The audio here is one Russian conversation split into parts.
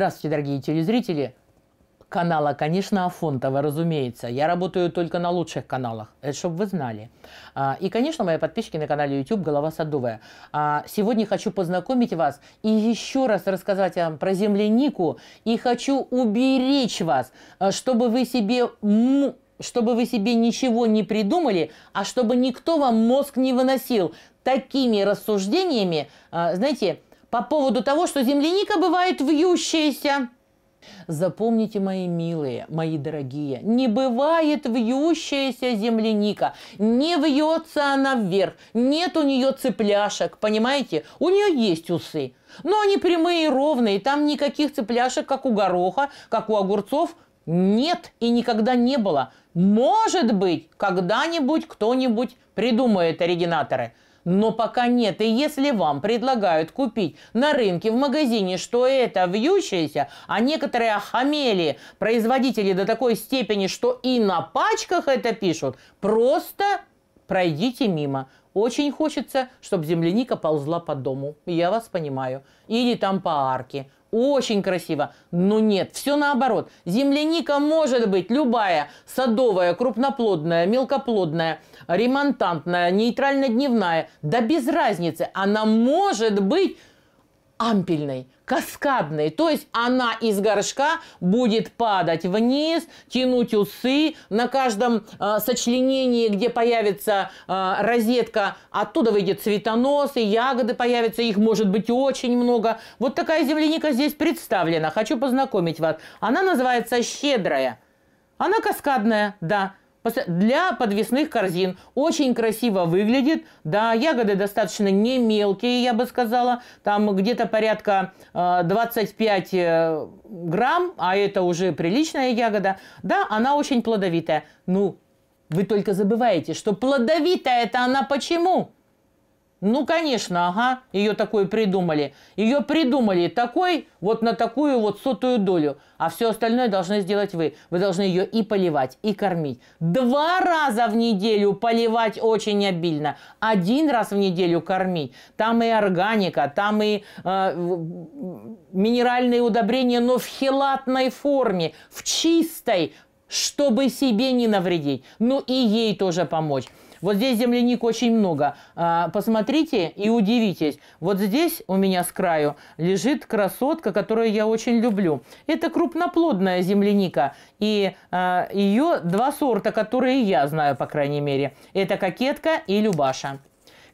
Здравствуйте, дорогие телезрители канала, конечно, Афонтова, разумеется. Я работаю только на лучших каналах, это чтобы вы знали. А, и, конечно, мои подписчики на канале YouTube «Голова садовая». А, сегодня хочу познакомить вас и еще раз рассказать вам про землянику. И хочу уберечь вас, а, чтобы вы себе чтобы вы себе ничего не придумали, а чтобы никто вам мозг не выносил такими рассуждениями, знаете, по поводу того, что земляника бывает вьющаяся. Запомните, мои милые, мои дорогие, не бывает вьющаяся земляника, не вьется она вверх, нет у нее цепляшек, понимаете? У нее есть усы, но они прямые и ровные, там никаких цепляшек, как у гороха, как у огурцов, нет и никогда не было. Может быть, когда-нибудь кто-нибудь придумает оригинаторы – но пока нет. И если вам предлагают купить на рынке, в магазине, что это вьющееся, а некоторые охамели производители до такой степени, что и на пачках это пишут, просто пройдите мимо. Очень хочется, чтобы земляника ползла по дому. Я вас понимаю. Или там по арке. Очень красиво. Но нет, все наоборот. Земляника может быть любая. Садовая, крупноплодная, мелкоплодная, ремонтантная, нейтрально-дневная. Да без разницы. Она может быть ампельной, каскадной. То есть она из горшка будет падать вниз, тянуть усы. На каждом э, сочленении, где появится э, розетка, оттуда выйдет цветонос и ягоды появятся. Их может быть очень много. Вот такая земляника здесь представлена. Хочу познакомить вас. Она называется «Щедрая». Она каскадная, да для подвесных корзин. Очень красиво выглядит. Да, ягоды достаточно не мелкие, я бы сказала. Там где-то порядка 25 э, э, грамм, а это уже приличная ягода. Да, она очень плодовитая. Ну, вы только забываете, что плодовитая это она почему? Ну, конечно, ага, ее такой придумали. Ее придумали такой вот на такую вот сотую долю. А все остальное должны сделать вы. Вы должны ее и поливать, и кормить. Два раза в неделю поливать очень обильно. Один раз в неделю кормить. Там и органика, там и э, минеральные удобрения, но в хелатной форме, в чистой, чтобы себе не навредить, ну и ей тоже помочь. Вот здесь земляник очень много. А, посмотрите и удивитесь. Вот здесь у меня с краю лежит красотка, которую я очень люблю. Это крупноплодная земляника. И а, ее два сорта, которые я знаю, по крайней мере. Это кокетка и любаша.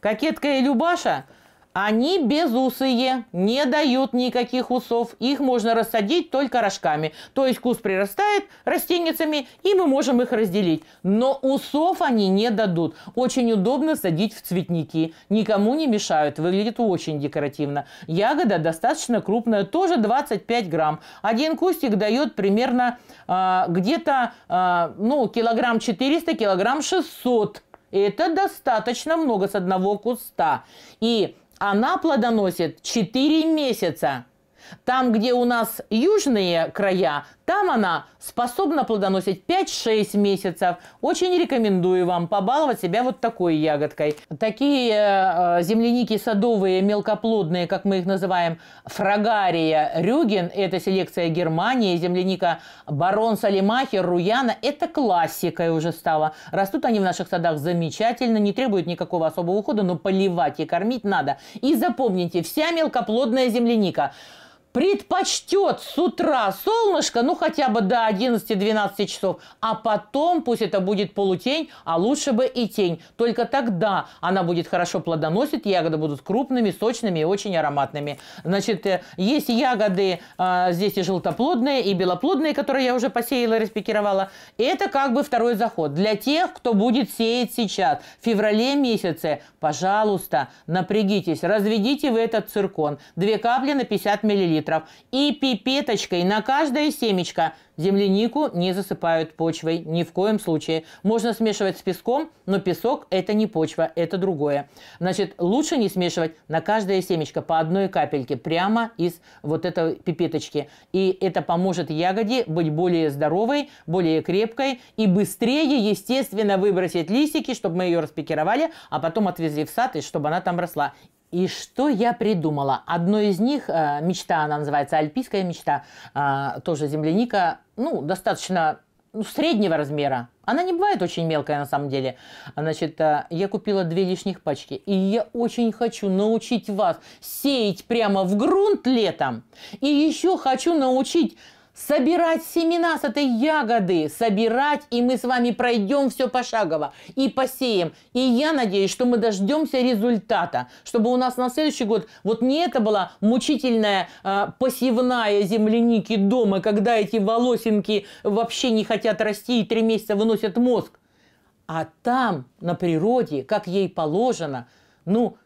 Кокетка и любаша они безусые, не дают никаких усов. Их можно рассадить только рожками. То есть куст прирастает растенницами, и мы можем их разделить. Но усов они не дадут. Очень удобно садить в цветники. Никому не мешают. Выглядит очень декоративно. Ягода достаточно крупная, тоже 25 грамм. Один кустик дает примерно а, где-то а, ну, килограмм 400, килограмм 600. Это достаточно много с одного куста. И она плодоносит 4 месяца. Там, где у нас южные края, там она способна плодоносить 5-6 месяцев. Очень рекомендую вам побаловать себя вот такой ягодкой. Такие э, э, земляники садовые, мелкоплодные, как мы их называем, фрагария рюген, это селекция Германии, земляника барон салимахер, руяна, это классикой уже стала. Растут они в наших садах замечательно, не требуют никакого особого ухода, но поливать и кормить надо. И запомните, вся мелкоплодная земляника – предпочтет с утра солнышко, ну хотя бы до 11-12 часов, а потом пусть это будет полутень, а лучше бы и тень. Только тогда она будет хорошо плодоносить, ягоды будут крупными, сочными и очень ароматными. Значит, э, есть ягоды а, здесь и желтоплодные, и белоплодные, которые я уже посеяла, распекировала. Это как бы второй заход. Для тех, кто будет сеять сейчас, в феврале месяце, пожалуйста, напрягитесь, разведите вы этот циркон. Две капли на 50 миллилитров сантиметров и пипеточкой на каждое семечко. Землянику не засыпают почвой ни в коем случае. Можно смешивать с песком, но песок – это не почва, это другое. Значит, лучше не смешивать на каждое семечко по одной капельке прямо из вот этой пипеточки. И это поможет ягоде быть более здоровой, более крепкой и быстрее, естественно, выбросить листики, чтобы мы ее распикировали, а потом отвезли в сад, и чтобы она там росла. И что я придумала? Одно из них, э, мечта, она называется «Альпийская мечта», э, тоже земляника, ну, достаточно ну, среднего размера. Она не бывает очень мелкая на самом деле. Значит, э, я купила две лишних пачки. И я очень хочу научить вас сеять прямо в грунт летом. И еще хочу научить собирать семена с этой ягоды, собирать, и мы с вами пройдем все пошагово и посеем. И я надеюсь, что мы дождемся результата, чтобы у нас на следующий год вот не это была мучительная э, посевная земляники дома, когда эти волосинки вообще не хотят расти и три месяца выносят мозг. А там, на природе, как ей положено, ну,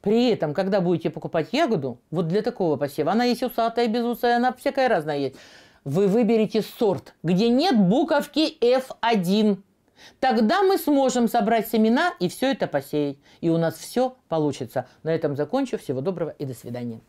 при этом, когда будете покупать ягоду, вот для такого посева, она есть усатая, без уса, она всякая разная есть, вы выберете сорт, где нет буковки F1. Тогда мы сможем собрать семена и все это посеять. И у нас все получится. На этом закончу. Всего доброго и до свидания.